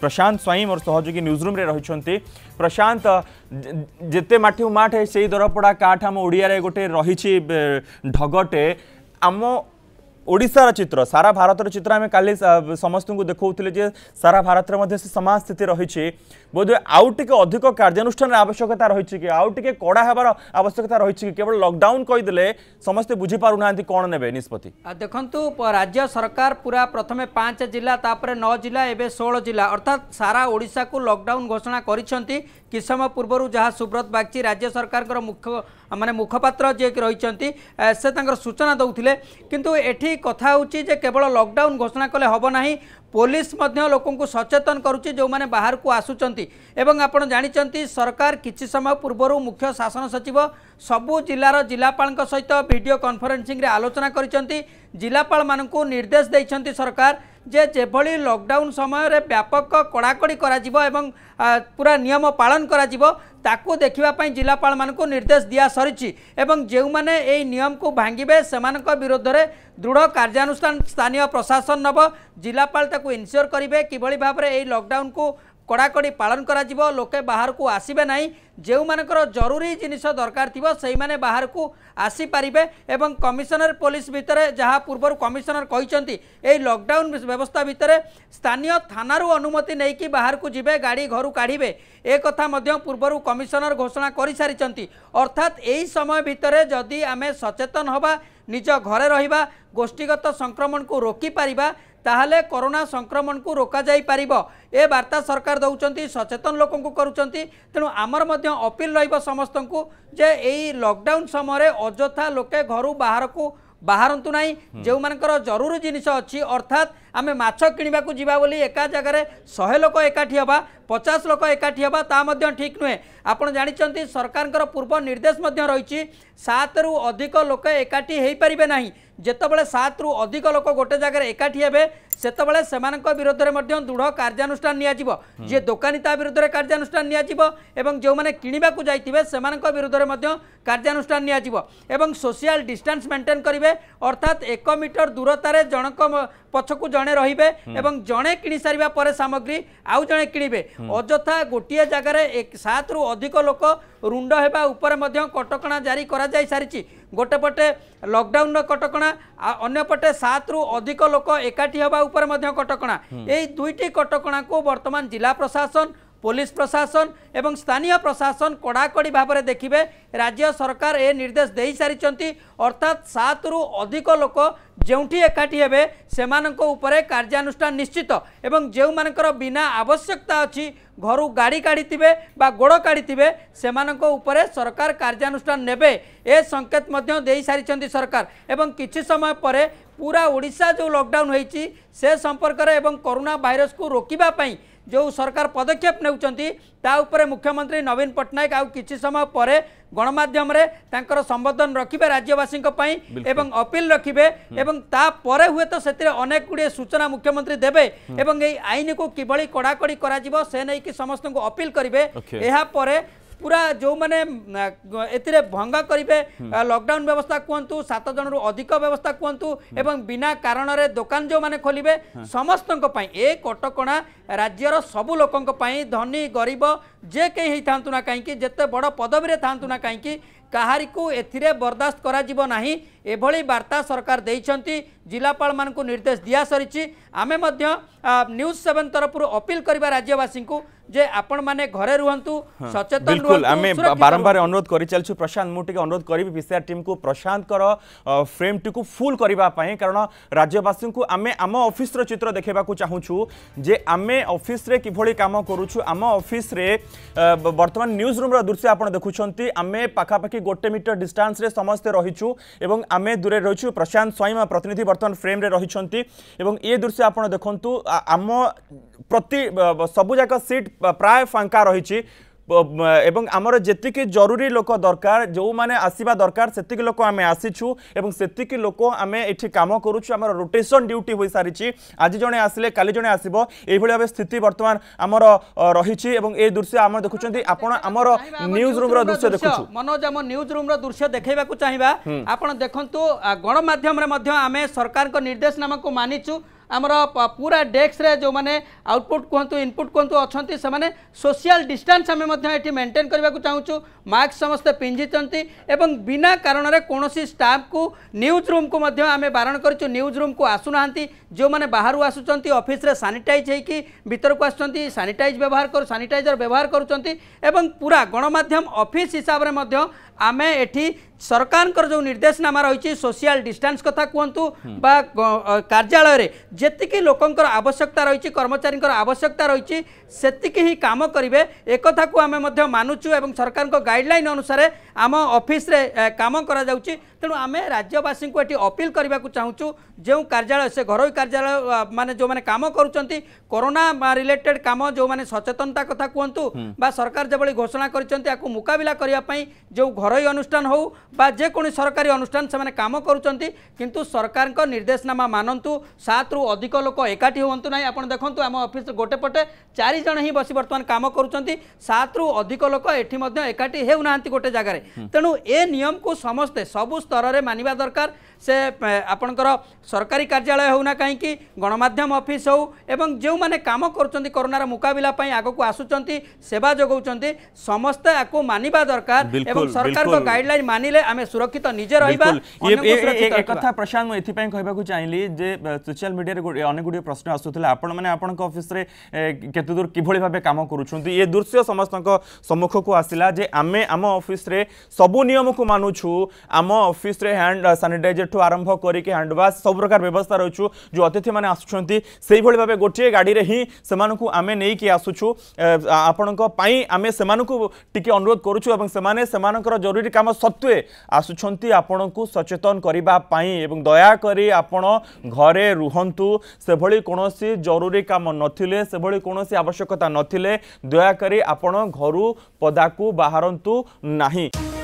प्रशांत स्वयं मोर सहयोगी न्यूजरूम रही प्रशांत जिते माठी माठ से दरपड़ा काठ आम ओडिया गोटे रही ढगटे आम ଓଡ଼ିଶାର ଚିତ୍ର ସାରା ଭାରତର ଚିତ୍ର ଆମେ କାଲି ସମସ୍ତଙ୍କୁ ଦେଖାଉଥିଲେ ଯେ ସାରା ଭାରତରେ ମଧ୍ୟ ସେ ସମାନ ସ୍ଥିତି ରହିଛି ବୋଧହୁଏ ଆଉ ଟିକେ ଅଧିକ କାର୍ଯ୍ୟାନୁଷ୍ଠାନର ଆବଶ୍ୟକତା ରହିଛି କି ଆଉ ଟିକେ କଡ଼ା ହେବାର ଆବଶ୍ୟକତା ରହିଛି କି କେବଳ ଲକଡାଉନ୍ କହିଦେଲେ ସମସ୍ତେ ବୁଝିପାରୁନାହାନ୍ତି କ'ଣ ନେବେ ନିଷ୍ପତ୍ତି ଦେଖନ୍ତୁ ରାଜ୍ୟ ସରକାର ପୁରା ପ୍ରଥମେ ପାଞ୍ଚ ଜିଲ୍ଲା ତାପରେ ନଅ ଜିଲ୍ଲା ଏବେ ଷୋହଳ ଜିଲ୍ଲା ଅର୍ଥାତ୍ ସାରା ଓଡ଼ିଶାକୁ ଲକଡାଉନ୍ ଘୋଷଣା କରିଛନ୍ତି କିଛି ସମୟ ପୂର୍ବରୁ ଯାହା ସୁବ୍ରତ ବାଗ୍ଚି ରାଜ୍ୟ ସରକାରଙ୍କର ମୁଖ୍ୟ ମାନେ ମୁଖପାତ୍ର ଯିଏକି ରହିଛନ୍ତି ସେ ତାଙ୍କର ସୂଚନା ଦେଉଥିଲେ କିନ୍ତୁ ଏଠି କଥା ହେଉଛି ଯେ କେବଳ ଲକଡାଉନ୍ ଘୋଷଣା କଲେ ହେବ ନାହିଁ ପୋଲିସ ମଧ୍ୟ ଲୋକଙ୍କୁ ସଚେତନ କରୁଛି ଯେଉଁମାନେ ବାହାରକୁ ଆସୁଛନ୍ତି ଏବଂ ଆପଣ ଜାଣିଛନ୍ତି ସରକାର କିଛି ସମୟ ପୂର୍ବରୁ ମୁଖ୍ୟ ଶାସନ ସଚିବ ସବୁ ଜିଲ୍ଲାର ଜିଲ୍ଲାପାଳଙ୍କ ସହିତ ଭିଡ଼ିଓ କନଫରେନ୍ସିଂରେ ଆଲୋଚନା କରିଛନ୍ତି ଜିଲ୍ଲାପାଳମାନଙ୍କୁ ନିର୍ଦ୍ଦେଶ ଦେଇଛନ୍ତି ସରକାର যে যেভাবে লকডাউন সময়ের ব্যাপক কড়াকড়ি করা এবং পুরা নিয়ম পালন করা তাকে দেখা জেলাপাল মানুষ নির্দেশ দিয়া সরিছি এবং যে এই নিয়মকে ভাঙ্গিবে সে বিরোধে দৃঢ় কার্যানুষ্ঠান স্থানীয় প্রশাসন নেব জেলাপাল তাকে ইনসিওর করবে কিভাবে ভাবে এই লকডাউনকে কড়াকড়ি পালন করা যাব লোকে বাহারকু আসবে না ଯେଉଁମାନଙ୍କର ଜରୁରୀ ଜିନିଷ ଦରକାର ଥିବ ସେଇମାନେ ବାହାରକୁ ଆସିପାରିବେ ଏବଂ କମିଶନର ପୋଲିସ ଭିତରେ ଯାହା ପୂର୍ବରୁ କମିଶନର କହିଛନ୍ତି ଏହି ଲକଡାଉନ୍ ବ୍ୟବସ୍ଥା ଭିତରେ ସ୍ଥାନୀୟ ଥାନାରୁ ଅନୁମତି ନେଇକି ବାହାରକୁ ଯିବେ ଗାଡ଼ି ଘରୁ କାଢ଼ିବେ ଏ କଥା ମଧ୍ୟ ପୂର୍ବରୁ କମିଶନର ଘୋଷଣା କରିସାରିଛନ୍ତି ଅର୍ଥାତ୍ ଏହି ସମୟ ଭିତରେ ଯଦି ଆମେ ସଚେତନ ହେବା ନିଜ ଘରେ ରହିବା ଗୋଷ୍ଠୀଗତ ସଂକ୍ରମଣକୁ ରୋକିପାରିବା ତାହେଲେ କରୋନା ସଂକ୍ରମଣକୁ ରୋକାଯାଇପାରିବ ଏ ବାର୍ତ୍ତା ସରକାର ଦେଉଛନ୍ତି ସଚେତନ ଲୋକଙ୍କୁ କରୁଛନ୍ତି ତେଣୁ ଆମର ମଧ୍ୟ ଅପିଲ୍ ରହିବ ସମସ୍ତଙ୍କୁ ଯେ ଏଇ ଲକଡାଉନ୍ ସମୟରେ ଅଯଥା ଲୋକେ ଘରୁ ବାହାରକୁ ବାହାରନ୍ତୁ ନାହିଁ ଯେଉଁମାନଙ୍କର ଜରୁରୀ ଜିନିଷ ଅଛି ଅର୍ଥାତ୍ ଆମେ ମାଛ କିଣିବାକୁ ଯିବା ବୋଲି ଏକା ଜାଗାରେ ଶହେ ଲୋକ ଏକାଠି ହେବା ପଚାଶ ଲୋକ ଏକାଠି ହେବା ତା ମଧ୍ୟ ଠିକ୍ ନୁହେଁ ଆପଣ ଜାଣିଛନ୍ତି ସରକାରଙ୍କର ପୂର୍ବ ନିର୍ଦ୍ଦେଶ ମଧ୍ୟ ରହିଛି ସାତରୁ ଅଧିକ ଲୋକ ଏକାଠି ହୋଇପାରିବେ ନାହିଁ ଯେତେବେଳେ ସାତରୁ ଅଧିକ ଲୋକ ଗୋଟେ ଜାଗାରେ ଏକାଠି ହେବେ ସେତେବେଳେ ସେମାନଙ୍କ ବିରୋଧରେ ମଧ୍ୟ ଦୃଢ଼ କାର୍ଯ୍ୟାନୁଷ୍ଠାନ ନିଆଯିବ ଯିଏ ଦୋକାନୀ ତା ବିରୋଧରେ କାର୍ଯ୍ୟାନୁଷ୍ଠାନ ନିଆଯିବ ଏବଂ ଯେଉଁମାନେ କିଣିବାକୁ ଯାଇଥିବେ ସେମାନଙ୍କ ବିରୋଧରେ ମଧ୍ୟ କାର୍ଯ୍ୟାନୁଷ୍ଠାନ ନିଆଯିବ ଏବଂ ସୋସିଆଲ ଡିଷ୍ଟାନ୍ସ ମେଣ୍ଟେନ୍ କରିବେ ଅର୍ଥାତ୍ ଏକ ମିଟର ଦୂରତାରେ ଜଣଙ୍କ ପଛକୁ ଜଣେ ରହିବେ ଏବଂ ଜଣେ କିଣି ସାରିବା ପରେ ସାମଗ୍ରୀ ଆଉ ଜଣେ କିଣିବେ ଅଯଥା ଗୋଟିଏ ଜାଗାରେ ସାତରୁ ଅଧିକ ଲୋକ ରୁଣ୍ଡ ହେବା ଉପରେ ମଧ୍ୟ କଟକଣା ଜାରି କରାଯାଇ ସାରିଛି ଗୋଟେ ପଟେ ଲକଡାଉନର କଟକଣା ଅନ୍ୟପଟେ ସାତରୁ ଅଧିକ ଲୋକ ଏକାଠି ହେବା ଉପରେ ମଧ୍ୟ କଟକଣା ଏଇ ଦୁଇଟି କଟକଣାକୁ ବର୍ତ୍ତମାନ ଜିଲ୍ଲା ପ୍ରଶାସନ ପୋଲିସ ପ୍ରଶାସନ ଏବଂ ସ୍ଥାନୀୟ ପ୍ରଶାସନ କଡ଼ାକଡ଼ି ଭାବରେ ଦେଖିବେ ରାଜ୍ୟ ସରକାର ଏ ନିର୍ଦ୍ଦେଶ ଦେଇସାରିଛନ୍ତି ଅର୍ଥାତ୍ ସାତରୁ ଅଧିକ ଲୋକ ଯେଉଁଠି ଏକାଠି ହେବେ ସେମାନଙ୍କ ଉପରେ କାର୍ଯ୍ୟାନୁଷ୍ଠାନ ନିଶ୍ଚିତ ଏବଂ ଯେଉଁମାନଙ୍କର ବିନା ଆବଶ୍ୟକତା ଅଛି ଘରୁ ଗାଡ଼ି କାଢ଼ିଥିବେ ବା ଗୋଡ଼ କାଢ଼ିଥିବେ ସେମାନଙ୍କ ଉପରେ ସରକାର କାର୍ଯ୍ୟାନୁଷ୍ଠାନ ନେବେ ଏ ସଙ୍କେତ ମଧ୍ୟ ଦେଇସାରିଛନ୍ତି ସରକାର ଏବଂ କିଛି ସମୟ ପରେ ପୁରା ଓଡ଼ିଶା ଯେଉଁ ଲକଡାଉନ୍ ହୋଇଛି ସେ ସମ୍ପର୍କରେ ଏବଂ କରୋନା ଭାଇରସକୁ ରୋକିବା ପାଇଁ जो सरकार पदक्षेप नेउଛନ୍ତି ତା ଉପରେ ମୁଖ୍ୟମନ୍ତ୍ରୀ ନବୀନ ପଟ୍ଟନାୟକ ଆଉ କିଛି ସମୟ ପରେ ଗଣମାଧ୍ୟମରେ ତାଙ୍କର ସମ୍ବୋଧନ ରଖିବେ ରାଜ୍ୟବାସୀଙ୍କ ପାଇଁ ଏବଂ ଅପିଲ ରଖିବେ ଏବଂ ତାପରେ ହୁଏତ ସେଥିରେ ଅନେକ ଗୁଡ଼ିଏ ସୂଚନା ମୁଖ୍ୟମନ୍ତ୍ରୀ ଦେବେ ଏବଂ ଏହି ଆଇନକୁ କିଭଳି କଡ଼ାକଡ଼ି କରାଯିବ ସେ ନେଇକି ସମସ୍ତଙ୍କୁ ଅପିଲ କରିବେ ଏହାପରେ ପୁରା ଯେଉଁମାନେ ଏଥିରେ ଭଙ୍ଗ କରିବେ ଲକଡାଉନ ବ୍ୟବସ୍ଥା କୁହନ୍ତୁ ସାତ ଜଣରୁ ଅଧିକ ବ୍ୟବସ୍ଥା କୁହନ୍ତୁ ଏବଂ ବିନା କାରଣରେ ଦୋକାନ ଯେଉଁମାନେ ଖୋଲିବେ ସମସ୍ତଙ୍କ ପାଇଁ ଏ କଟକଣା ରାଜ୍ୟର ସବୁ ଲୋକଙ୍କ ପାଇଁ ଧନୀ ଗରିବ ଯେ କେହି ହେଇଥାନ୍ତୁ ନା କାହିଁକି ଯେତେ ବଡ଼ ପଦବୀରେ ଥାଆନ୍ତୁ ନା କାହିଁକି କାହାରିକୁ ଏଥିରେ ବରଦାସ୍ତ କରାଯିବ ନାହିଁ ଏଭଳି ବାର୍ତ୍ତା ସରକାର ଦେଇଛନ୍ତି ଜିଲ୍ଲାପାଳମାନଙ୍କୁ ନିର୍ଦ୍ଦେଶ ଦିଆସରିଛି ଆମେ ମଧ୍ୟ ନ୍ୟୁଜ୍ ସେଭେନ୍ ତରଫରୁ ଅପିଲ୍ କରିବା ରାଜ୍ୟବାସୀଙ୍କୁ जे आपण माने घरे रुहंतु सचेतन बिल्कुल आमे बारंबार अनुरोध करि चलछु प्रशांत मु टिके अनुरोध करबी पीसीआर टीम को प्रशांत कर फ्रेम टिकु फुल करबा पई कारण राज्यवासी को आमे आम ऑफिस रो चित्र देखेबा को चाहू छु जे आमे ऑफिस रे किभली काम करू छु आम ऑफिस रे वर्तमान न्यूज रूम रो दृश्य आपण देखु छंती आमे पाखा पाखी गोटे मीटर डिस्टेंस रे समस्त रही छु एवं आमे दूरे रही छु प्रशांत स्वयं प्रतिनिधि वर्तमान फ्रेम रे रही छंती एवं ए दृश्य आपण देखंतु आम प्रति सबुजाक जाका सीट প্রায় ফাঙ্কা রয়েছে এবং আমার যেতিকি জরুরি লোক দরকার যে মানে আসবা দরকার সেত লোক আমি আসিছু এবং সেত লোক আমি এটি কাম করুছু আমার রোটেসন ডিউটি হয়ে সারিছি আজ জনে আসলে কালি জনে আসব এইভাবে ভাবে স্থিতি বর্তমান আমার রয়েছে এবং এই দৃশ্য আমার দেখুছেন আপনার আমার নিউজ রুম্র দৃশ্য দেখুছু মনোজ আমার নিউজ রুম্র দৃশ্য দেখাইবা চাহিবা আপনার দেখুন গণমাধ্যমে আমি সরকার নির্দেশনামা মানিছু आमर पूरा डेस्क जो मैंने आउटपुट कहतु इनपुट कहतु अच्छा से मैंने सोशल डिस्टान्स आम ये मेन्टेन करने को चाहूँ मास्क समस्ते पिंधि एवं बिना कारण कौन स्टाफ को न्यूज रूम को बारण करूज रूम को आसुना जो मैंने बाहर आसुच्च अफिस्रे सानिटाइज होकर भीतर व्यवहार कर सानिटाइजर व्यवहार करुँच पूरा गणमाम अफिस् हिसाब से आम एटी ସରକାରଙ୍କର ଯେଉଁ ନିର୍ଦ୍ଦେଶନାମା ରହିଛି ସୋସିଆଲ ଡିଷ୍ଟାନ୍ସ କଥା କୁହନ୍ତୁ ବା କାର୍ଯ୍ୟାଳୟରେ ଯେତିକି ଲୋକଙ୍କର ଆବଶ୍ୟକତା ରହିଛି କର୍ମଚାରୀଙ୍କର ଆବଶ୍ୟକତା ରହିଛି ସେତିକି ହିଁ କାମ କରିବେ ଏକଥାକୁ ଆମେ ମଧ୍ୟ ମାନୁଛୁ ଏବଂ ସରକାରଙ୍କ ଗାଇଡ଼ଲାଇନ୍ ଅନୁସାରେ ଆମ ଅଫିସରେ କାମ କରାଯାଉଛି ତେଣୁ ଆମେ ରାଜ୍ୟବାସୀଙ୍କୁ ଏଠି ଅପିଲ କରିବାକୁ ଚାହୁଁଛୁ ଯେଉଁ କାର୍ଯ୍ୟାଳୟ ସେ ଘରୋଇ କାର୍ଯ୍ୟାଳୟ ମାନେ ଯେଉଁମାନେ କାମ କରୁଛନ୍ତି କରୋନା ରିଲେଟେଡ୍ କାମ ଯେଉଁମାନେ ସଚେତନତା କଥା କୁହନ୍ତୁ ବା ସରକାର ଯେଭଳି ଘୋଷଣା କରିଛନ୍ତି ଆକୁ ମୁକାବିଲା କରିବା ପାଇଁ ଯେଉଁ ଘରୋଇ ଅନୁଷ୍ଠାନ ହେଉ ବା ଯେକୌଣସି ସରକାରୀ ଅନୁଷ୍ଠାନ ସେମାନେ କାମ କରୁଛନ୍ତି କିନ୍ତୁ ସରକାରଙ୍କ ନିର୍ଦ୍ଦେଶନାମା ମାନନ୍ତୁ ସାତରୁ ଅଧିକ ଲୋକ ଏକାଠି ହୁଅନ୍ତୁ ନାହିଁ ଆପଣ ଦେଖନ୍ତୁ ଆମ ଅଫିସ୍ ଗୋଟେ ପଟେ ଚାରିଜଣ ହିଁ ବସି ବର୍ତ୍ତମାନ କାମ କରୁଛନ୍ତି ସାତରୁ ଅଧିକ ଲୋକ ଏଠି ମଧ୍ୟ ଏକାଠି ହେଉନାହାନ୍ତି ଗୋଟେ ଜାଗାରେ ତେଣୁ ଏ ନିୟମକୁ ସମସ୍ତେ ସବୁ ସ୍ତରରେ ମାନିବା ଦରକାର ସେ ଆପଣଙ୍କର ସରକାରୀ କାର୍ଯ୍ୟାଳୟ ହେଉନା କାହିଁକି ଗଣମାଧ୍ୟମ ଅଫିସ୍ ହେଉ ଏବଂ ଯେଉଁମାନେ କାମ କରୁଛନ୍ତି କରୋନାର ମୁକାବିଲା ପାଇଁ ଆଗକୁ ଆସୁଛନ୍ତି ସେବା ଯୋଗାଉଛନ୍ତି ସମସ୍ତେ ଆକୁ ମାନିବା ଦରକାର ଏବଂ ସରକାରଙ୍କ ଗାଇଡଲାଇନ ମାନିଲେ ଆମେ ସୁରକ୍ଷିତ ନିଜେ ରହିବା କଥା ପ୍ରଶାନ୍ତ ମୁଁ ଏଥିପାଇଁ କହିବାକୁ ଚାହିଁଲି ଯେ ସୋସିଆଲ ମିଡିଆରେ ଅନେକ ଗୁଡ଼ିଏ ପ୍ରଶ୍ନ ଆସୁଥିଲା ଆପଣମାନେ ଆପଣଙ୍କ ଅଫିସରେ କେତେଦୂର କିଭଳି ଭାବେ କାମ କରୁଛନ୍ତି ଏ ଦୃଶ୍ୟ ସମସ୍ତଙ୍କ ସମ୍ମୁଖକୁ ଆସିଲା ଯେ ଆମେ ଆମ ଅଫିସରେ ସବୁ ନିୟମକୁ ମାନୁଛୁ ଆମ ଅଫିସରେ ହ୍ୟାଣ୍ଡ ସାନିଟାଇଜର ଠୁ ଆରମ୍ଭ କରିକି ହ୍ୟାଣ୍ଡୱାଶ ସବୁ ପ୍ରକାର ବ୍ୟବସ୍ଥା ରହିଛୁ ଯେଉଁ ଅତିଥିମାନେ ଆସୁଛନ୍ତି ସେହିଭଳି ଭାବେ ଗୋଟିଏ ଗାଡ଼ିରେ ହିଁ ସେମାନଙ୍କୁ ଆମେ ନେଇକି ଆସୁଛୁ ଆପଣଙ୍କ ପାଇଁ ଆମେ ସେମାନଙ୍କୁ ଟିକେ ଅନୁରୋଧ କରୁଛୁ ଏବଂ ସେମାନେ ସେମାନଙ୍କର ଜରୁରୀ କାମ ସତ୍ତ୍ୱେ ଆସୁଛନ୍ତି ଆପଣଙ୍କୁ ସଚେତନ କରିବା ପାଇଁ ଏବଂ ଦୟାକରି ଆପଣ ଘରେ ରୁହନ୍ତୁ ସେଭଳି କୌଣସି ଜରୁରୀ କାମ ନଥିଲେ ସେଭଳି କୌଣସି ଆବଶ୍ୟକତା ନଥିଲେ ଦୟାକରି ଆପଣ ଘରୁ ପଦାକୁ ବାହାରନ୍ତୁ ନାହିଁ